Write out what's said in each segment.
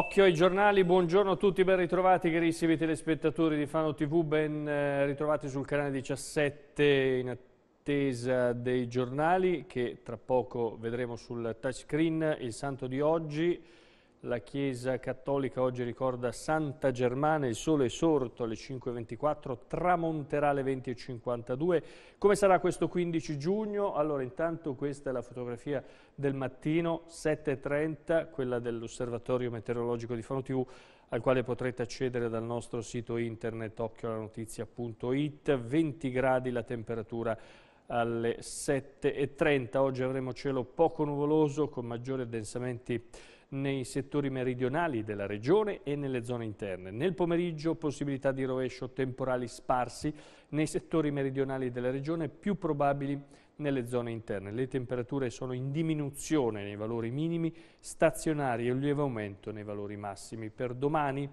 Occhio ai giornali, buongiorno a tutti, ben ritrovati carissimi telespettatori di Fano TV, ben eh, ritrovati sul canale 17 in attesa dei giornali che tra poco vedremo sul touchscreen il santo di oggi la Chiesa Cattolica oggi ricorda Santa Germana, il sole è sorto alle 5.24, tramonterà alle 20.52. Come sarà questo 15 giugno? Allora intanto questa è la fotografia del mattino, 7.30, quella dell'osservatorio meteorologico di Fono TV, al quale potrete accedere dal nostro sito internet occhiolanotizia.it, 20 gradi la temperatura alle 7.30. Oggi avremo cielo poco nuvoloso con maggiori addensamenti nei settori meridionali della regione e nelle zone interne. Nel pomeriggio possibilità di rovescio temporali sparsi nei settori meridionali della regione più probabili nelle zone interne. Le temperature sono in diminuzione nei valori minimi, stazionari e un lieve aumento nei valori massimi. Per domani,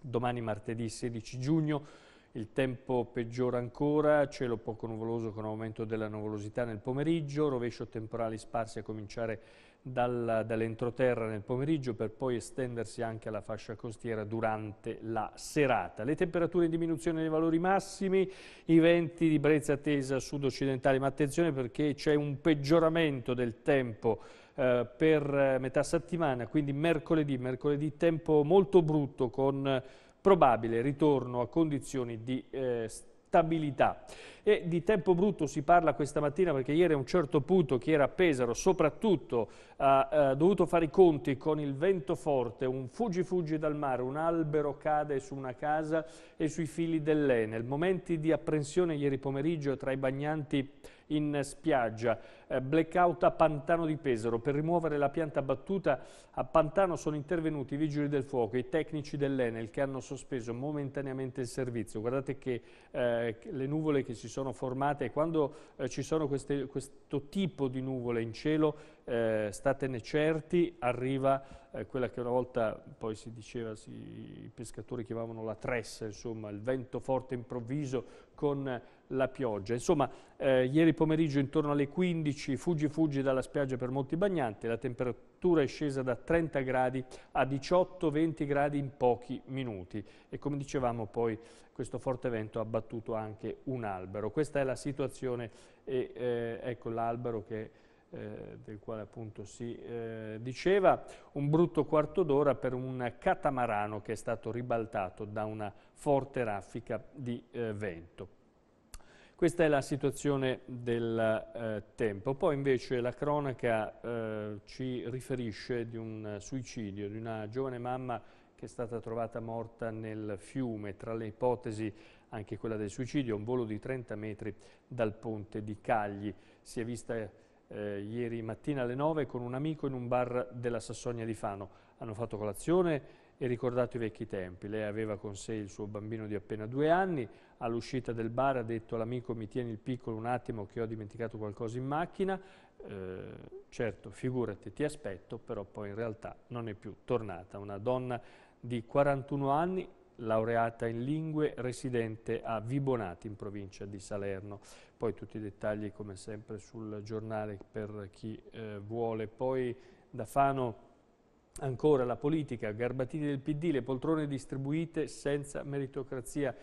domani martedì 16 giugno, il tempo peggiora ancora, cielo poco nuvoloso con aumento della nuvolosità nel pomeriggio, rovescio temporali sparsi a cominciare dal, dall'entroterra nel pomeriggio per poi estendersi anche alla fascia costiera durante la serata. Le temperature in diminuzione dei valori massimi, i venti di brezza tesa sud-occidentale, ma attenzione perché c'è un peggioramento del tempo eh, per eh, metà settimana, quindi mercoledì, mercoledì tempo molto brutto con probabile ritorno a condizioni di eh, stabilità. E di tempo brutto si parla questa mattina perché ieri a un certo punto chi era a Pesaro soprattutto ha, ha eh, dovuto fare i conti con il vento forte, un fuggi fuggi dal mare, un albero cade su una casa e sui fili dell'Enel. Momenti di apprensione ieri pomeriggio tra i bagnanti in spiaggia. Eh, blackout a Pantano di Pesaro. Per rimuovere la pianta battuta a Pantano sono intervenuti i vigili del fuoco i tecnici dell'Enel che hanno sospeso momentaneamente il servizio. Guardate che eh, le nuvole che si sono formate, quando eh, ci sono queste, questo tipo di nuvole in cielo eh, statene certi, arriva eh, quella che una volta poi si diceva, si, i pescatori chiamavano la tressa, insomma, il vento forte improvviso con la pioggia. Insomma, eh, ieri pomeriggio intorno alle 15 fuggi fuggi dalla spiaggia per molti Bagnanti, la temperatura è scesa da 30 gradi a 18-20 gradi in pochi minuti e come dicevamo poi questo forte vento ha battuto anche un albero. Questa è la situazione e eh, ecco l'albero che eh, del quale appunto si eh, diceva, un brutto quarto d'ora per un catamarano che è stato ribaltato da una forte raffica di eh, vento. Questa è la situazione del eh, tempo. Poi invece la cronaca eh, ci riferisce di un suicidio di una giovane mamma che è stata trovata morta nel fiume. Tra le ipotesi anche quella del suicidio, un volo di 30 metri dal ponte di Cagli. Si è vista eh, ieri mattina alle 9 con un amico in un bar della Sassonia di Fano. Hanno fatto colazione e ricordato i vecchi tempi. Lei aveva con sé il suo bambino di appena due anni. All'uscita del bar ha detto all'amico mi tieni il piccolo un attimo che ho dimenticato qualcosa in macchina. Eh, certo, figurati, ti aspetto, però poi in realtà non è più tornata. Una donna di 41 anni laureata in lingue, residente a Vibonati in provincia di Salerno. Poi tutti i dettagli come sempre sul giornale per chi eh, vuole. Poi da Fano ancora la politica, Garbatini del PD, le poltrone distribuite senza meritocrazia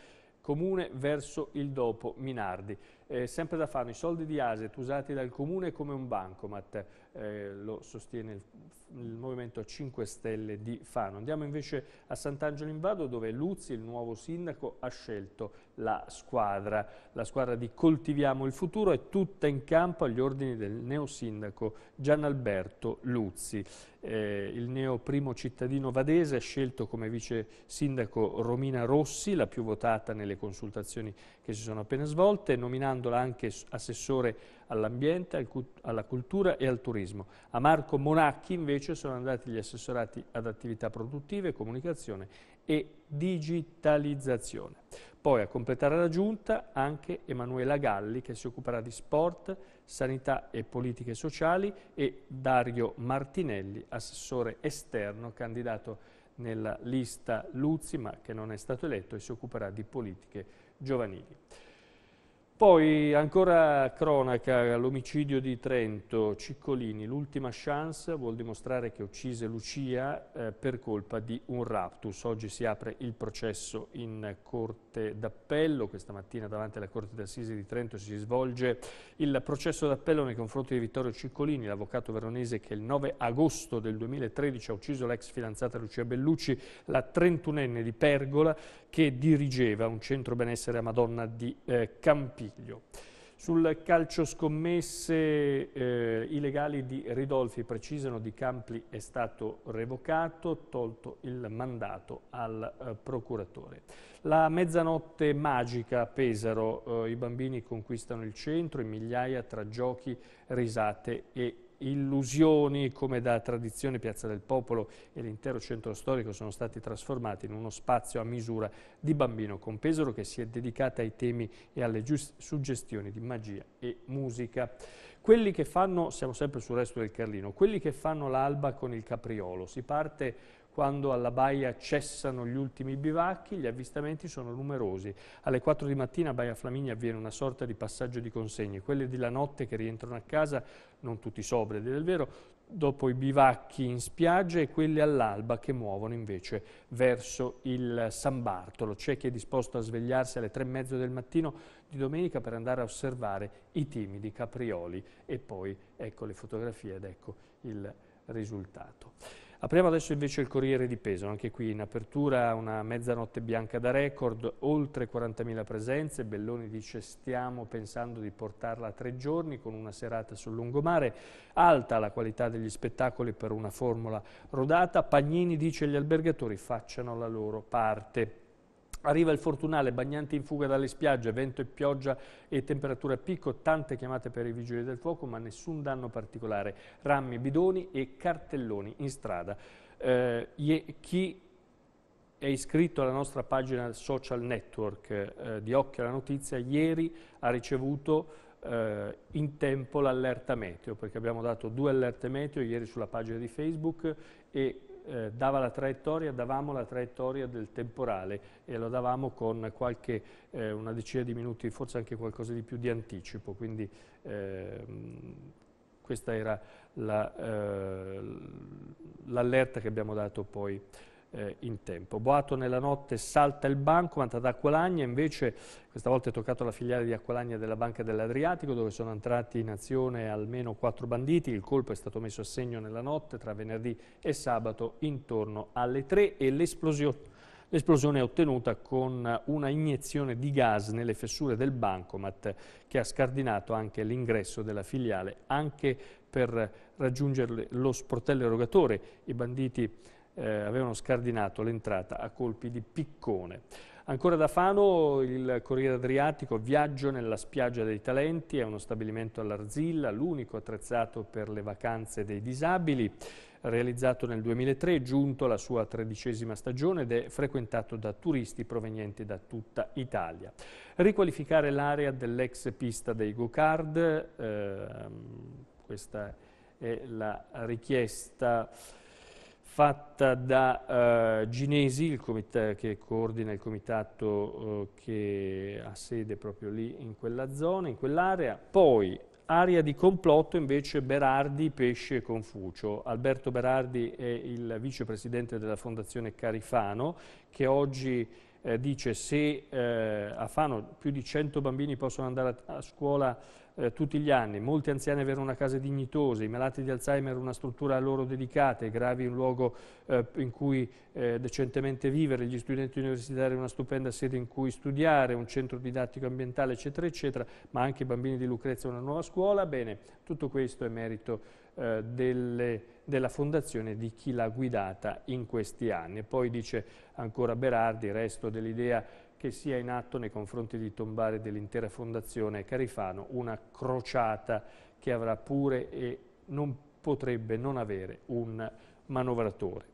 comune verso il dopo Minardi eh, sempre da Fano, i soldi di ASET usati dal Comune come un bancomat, eh, lo sostiene il, il, Movimento 5 Stelle di Fano. Andiamo invece a Sant'Angelo in Vado dove Luzzi, il nuovo sindaco, ha scelto la squadra. La squadra di Coltiviamo il futuro è tutta in campo agli ordini del neosindaco Gianalberto Luzzi. Eh, il neo primo cittadino vadese ha scelto come vice sindaco Romina Rossi, la più votata nelle consultazioni che si sono appena svolte, nominando nominandola anche assessore all'ambiente, alla cultura e al turismo. A Marco Monacchi invece sono andati gli assessorati ad attività produttive, comunicazione e digitalizzazione. Poi a completare la giunta anche Emanuela Galli che si occuperà di sport, sanità e politiche sociali e Dario Martinelli, assessore esterno, candidato nella lista Luzzi ma che non è stato eletto e si occuperà di politiche giovanili. Poi ancora cronaca, l'omicidio di Trento, Ciccolini, l'ultima chance, vuol dimostrare che uccise Lucia eh, per colpa di un raptus. Oggi si apre il processo in Corte d'Appello, questa mattina davanti alla Corte d'Assise di Trento si svolge il processo d'Appello nei confronti di Vittorio Ciccolini, l'avvocato veronese che il 9 agosto del 2013 ha ucciso l'ex fidanzata Lucia Bellucci, la trentunenne di Pergola che dirigeva un centro benessere a Madonna di eh, Campino. Artiglio. Sul calcio scommesse eh, i legali di Ridolfi precisano di Campli è stato revocato, tolto il mandato al eh, procuratore. La mezzanotte magica a Pesaro, eh, i bambini conquistano il centro in migliaia tra giochi, risate e illusioni come da tradizione Piazza del Popolo e l'intero centro storico sono stati trasformati in uno spazio a misura di bambino con Pesaro che si è dedicata ai temi e alle suggestioni di magia e musica. Quelli che fanno, siamo sempre sul resto del Carlino, quelli che fanno l'alba con il capriolo, si parte quando alla baia cessano gli ultimi bivacchi, gli avvistamenti sono numerosi. Alle 4 di mattina a Baia Flaminia avviene una sorta di passaggio di consegne. Quelli della notte che rientrano a casa, non tutti sobri, del vero, dopo i bivacchi in spiaggia e quelli all'alba che muovono invece verso il San Bartolo. C'è chi è disposto a svegliarsi alle tre e mezzo del mattino di domenica per andare a osservare i timidi caprioli e poi ecco le fotografie ed ecco il risultato. Apriamo adesso invece il Corriere di Peso, anche qui in apertura una mezzanotte bianca da record, oltre 40.000 presenze, Belloni dice stiamo pensando di portarla a tre giorni con una serata sul lungomare, alta la qualità degli spettacoli per una formula rodata, Pagnini dice agli albergatori facciano la loro parte. Arriva il fortunale, bagnanti in fuga dalle spiagge, vento e pioggia e temperatura a picco, tante chiamate per i vigili del fuoco, ma nessun danno particolare. Rammi, bidoni e cartelloni in strada. Eh, chi è iscritto alla nostra pagina social network eh, di Occhio alla Notizia, ieri ha ricevuto eh, in tempo l'allerta meteo, perché abbiamo dato due allerte meteo ieri sulla pagina di Facebook e eh, dava la traiettoria, davamo la traiettoria del temporale e lo davamo con qualche, eh, una decina di minuti, forse anche qualcosa di più di anticipo, quindi ehm, questa era eh, l'allerta la, che abbiamo dato poi eh, in tempo. Boato nella notte salta il bancomat ad Acqualagna, invece questa volta è toccato la filiale di Acqualagna della Banca dell'Adriatico dove sono entrati in azione almeno quattro banditi, il colpo è stato messo a segno nella notte tra venerdì e sabato intorno alle tre e l'esplosione L'esplosione è ottenuta con una iniezione di gas nelle fessure del bancomat che ha scardinato anche l'ingresso della filiale. Anche per raggiungere lo sportello erogatore i banditi eh, avevano scardinato l'entrata a colpi di piccone. Ancora da Fano il Corriere Adriatico Viaggio nella spiaggia dei talenti, è uno stabilimento all'Arzilla, l'unico attrezzato per le vacanze dei disabili realizzato nel 2003, giunto alla sua tredicesima stagione ed è frequentato da turisti provenienti da tutta Italia. Riqualificare l'area dell'ex pista dei go-kart, eh, questa è la richiesta fatta da eh, Ginesi, che coordina il comitato eh, che ha sede proprio lì in quella zona, in quell'area. Poi area di complotto invece Berardi, Pesce e Confucio. Alberto Berardi è il vicepresidente della fondazione Carifano che oggi eh, dice se eh, a Fano più di 100 bambini possono andare a, a scuola eh, tutti gli anni, molti anziani avere una casa dignitosa, i malati di Alzheimer una struttura a loro dedicata, i gravi un luogo eh, in cui eh, decentemente vivere, gli studenti universitari una stupenda sede in cui studiare, un centro didattico ambientale eccetera eccetera, ma anche i bambini di Lucrezia una nuova scuola, bene, tutto questo è merito eh, delle, della fondazione di chi l'ha guidata in questi anni. E poi dice ancora Berardi, resto dell'idea che sia in atto nei confronti di Tombare e dell'intera Fondazione Carifano una crociata che avrà pure e non potrebbe non avere un manovratore.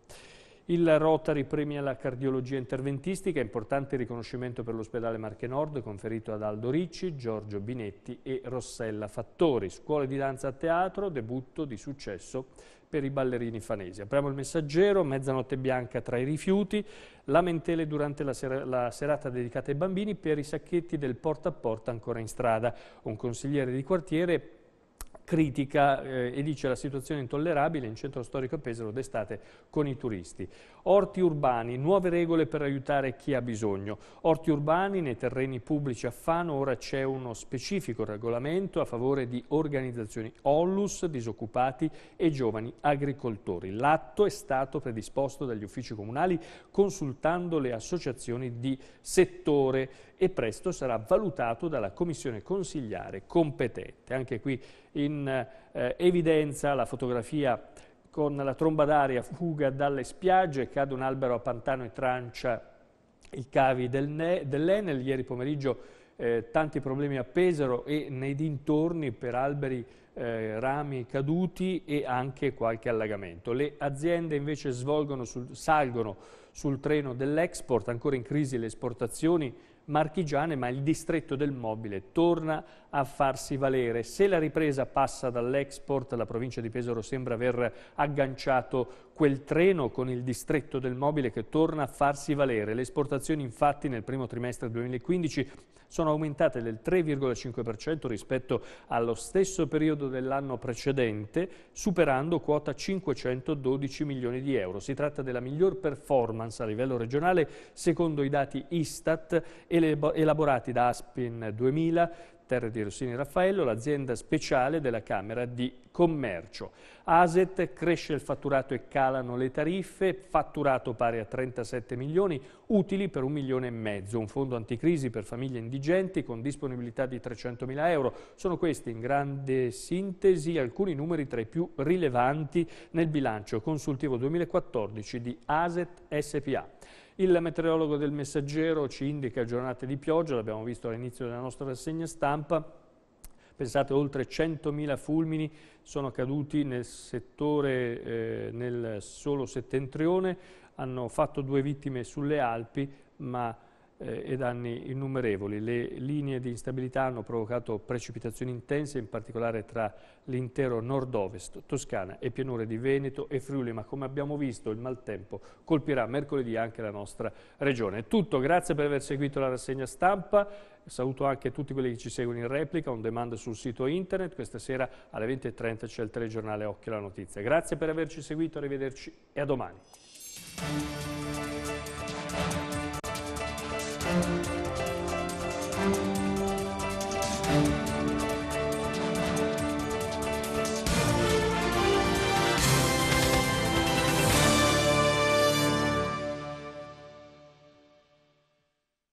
Il Rotary premia la cardiologia interventistica, importante riconoscimento per l'ospedale Marche Nord, conferito ad Aldo Ricci, Giorgio Binetti e Rossella Fattori. Scuole di danza a teatro, debutto di successo per i ballerini fanesi. Apriamo il messaggero, mezzanotte bianca tra i rifiuti, lamentele durante la, sera, la, serata dedicata ai bambini per i sacchetti del porta a porta ancora in strada. Un consigliere di quartiere critica eh, e dice la situazione intollerabile in centro storico a Pesaro d'estate con i turisti. Orti urbani, nuove regole per aiutare chi ha bisogno. Orti urbani nei terreni pubblici a Fano ora c'è uno specifico regolamento a favore di organizzazioni Ollus, disoccupati e giovani agricoltori. L'atto è stato predisposto dagli uffici comunali consultando le associazioni di settore e presto sarà valutato dalla commissione consigliare competente. Anche qui in eh, evidenza la fotografia con la tromba d'aria fuga dalle spiagge, cade un albero a Pantano e trancia i cavi del dell'Enel. Ieri pomeriggio eh, tanti problemi a Pesaro e nei dintorni per alberi, eh, rami caduti e anche qualche allagamento. Le aziende invece sul, salgono sul treno dell'export, ancora in crisi le esportazioni marchigiane, ma il distretto del mobile torna a farsi valere. Se la ripresa passa dall'export, la provincia di Pesaro sembra aver agganciato quel treno con il distretto del mobile che torna a farsi valere. Le esportazioni infatti nel primo trimestre 2015 sono aumentate del 3,5% rispetto allo stesso periodo dell'anno precedente, superando quota 512 milioni di euro. Si tratta della miglior performance performance a livello regionale secondo i dati Istat elaborati da Aspin 2000 Terre di Rossini Raffaello, l'azienda speciale della Camera di Commercio. Aset cresce il fatturato e calano le tariffe, fatturato pari a 37 milioni, utili per un milione e mezzo, un fondo anticrisi per famiglie indigenti con disponibilità di 300 mila euro. Sono questi in grande sintesi alcuni numeri tra i più rilevanti nel bilancio consultivo 2014 di Aset SPA. Il meteorologo del Messaggero ci indica giornate di pioggia, l'abbiamo visto all'inizio della nostra rassegna stampa. Pensate, oltre 100.000 fulmini sono caduti nel settore, eh, nel solo settentrione, hanno fatto due vittime sulle Alpi, ma eh, e danni innumerevoli. Le linee di instabilità hanno provocato precipitazioni intense, in particolare tra l'intero nord-ovest, Toscana e pianure di Veneto e Friuli, ma come abbiamo visto il maltempo colpirà mercoledì anche la nostra regione. È tutto, grazie per aver seguito la rassegna stampa, saluto anche tutti quelli che ci seguono in replica, on demand sul sito internet, questa sera alle 20.30 c'è il telegiornale Occhio alla Notizia. Grazie per averci seguito, arrivederci e a domani.